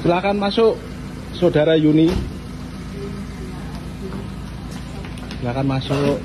Silahkan masuk, Saudara Yuni. Silahkan masuk.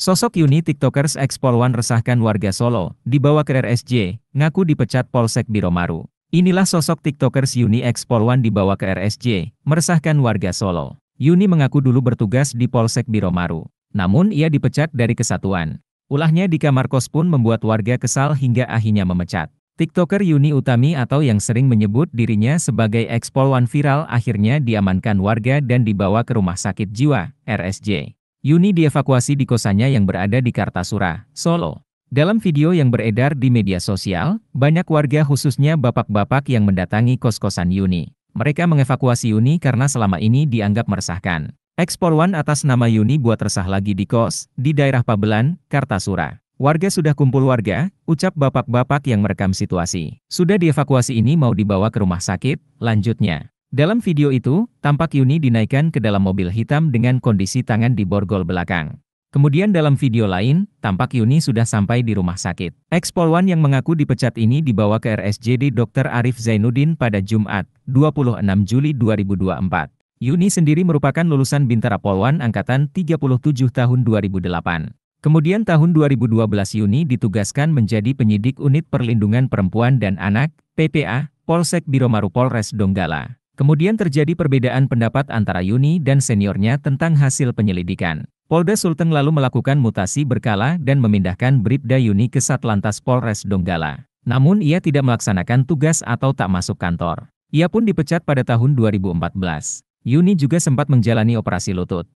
Sosok Yuni TikTokers X Polwan resahkan warga Solo, dibawa ke RSJ, ngaku dipecat Polsek Biromaru. Inilah sosok TikTokers Yuni X Polwan dibawa ke RSJ, meresahkan warga Solo. Yuni mengaku dulu bertugas di Polsek Biromaru. Namun ia dipecat dari kesatuan. Ulahnya di kamar kos pun membuat warga kesal hingga akhirnya memecat. TikToker Yuni Utami atau yang sering menyebut dirinya sebagai ekspolwan viral akhirnya diamankan warga dan dibawa ke rumah sakit jiwa, RSJ. Yuni dievakuasi di kosannya yang berada di Kartasura, Solo. Dalam video yang beredar di media sosial, banyak warga khususnya bapak-bapak yang mendatangi kos-kosan Yuni. Mereka mengevakuasi Yuni karena selama ini dianggap meresahkan. Ekspor Eksporwan atas nama Yuni buat resah lagi di kos, di daerah Pabelan, Kartasura. Warga sudah kumpul warga, ucap bapak-bapak yang merekam situasi. Sudah dievakuasi ini mau dibawa ke rumah sakit, lanjutnya. Dalam video itu, tampak Yuni dinaikkan ke dalam mobil hitam dengan kondisi tangan di borgol belakang. Kemudian dalam video lain, tampak Yuni sudah sampai di rumah sakit. Ex-Polwan yang mengaku dipecat ini dibawa ke RSJD Dr. Arif Zainuddin pada Jumat, 26 Juli 2024. Yuni sendiri merupakan lulusan Bintara Polwan Angkatan 37 tahun 2008. Kemudian tahun 2012 Yuni ditugaskan menjadi penyidik Unit Perlindungan Perempuan dan Anak, PPA, Polsek Biromaru Polres Donggala. Kemudian terjadi perbedaan pendapat antara Yuni dan seniornya tentang hasil penyelidikan. Polda Sulteng lalu melakukan mutasi berkala dan memindahkan Bribda Yuni ke Satlantas Polres Donggala. Namun ia tidak melaksanakan tugas atau tak masuk kantor. Ia pun dipecat pada tahun 2014. Yuni juga sempat menjalani operasi lutut.